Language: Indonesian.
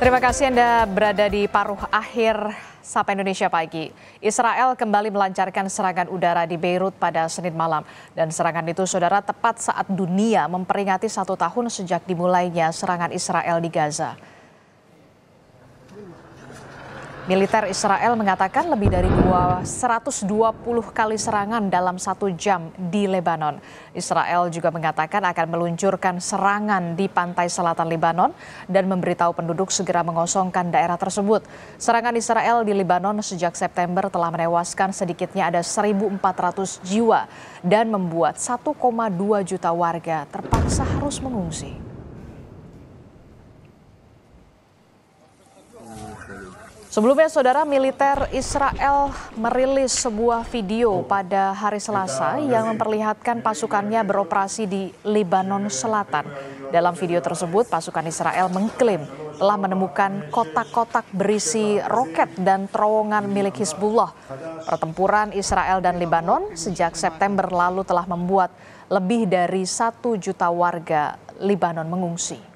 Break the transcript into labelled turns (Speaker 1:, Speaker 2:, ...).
Speaker 1: Terima kasih Anda berada di paruh akhir Sapa Indonesia Pagi. Israel kembali melancarkan serangan udara di Beirut pada Senin malam. Dan serangan itu, saudara, tepat saat dunia memperingati satu tahun sejak dimulainya serangan Israel di Gaza. Militer Israel mengatakan lebih dari 120 kali serangan dalam satu jam di Lebanon. Israel juga mengatakan akan meluncurkan serangan di pantai selatan Lebanon dan memberitahu penduduk segera mengosongkan daerah tersebut. Serangan Israel di Lebanon sejak September telah menewaskan sedikitnya ada 1.400 jiwa dan membuat 1,2 juta warga terpaksa harus mengungsi. Sebelumnya, saudara militer Israel merilis sebuah video pada hari Selasa yang memperlihatkan pasukannya beroperasi di Lebanon Selatan. Dalam video tersebut, pasukan Israel mengklaim telah menemukan kotak-kotak berisi roket dan terowongan milik Hizbullah. Pertempuran Israel dan Lebanon sejak September lalu telah membuat lebih dari satu juta warga Lebanon mengungsi.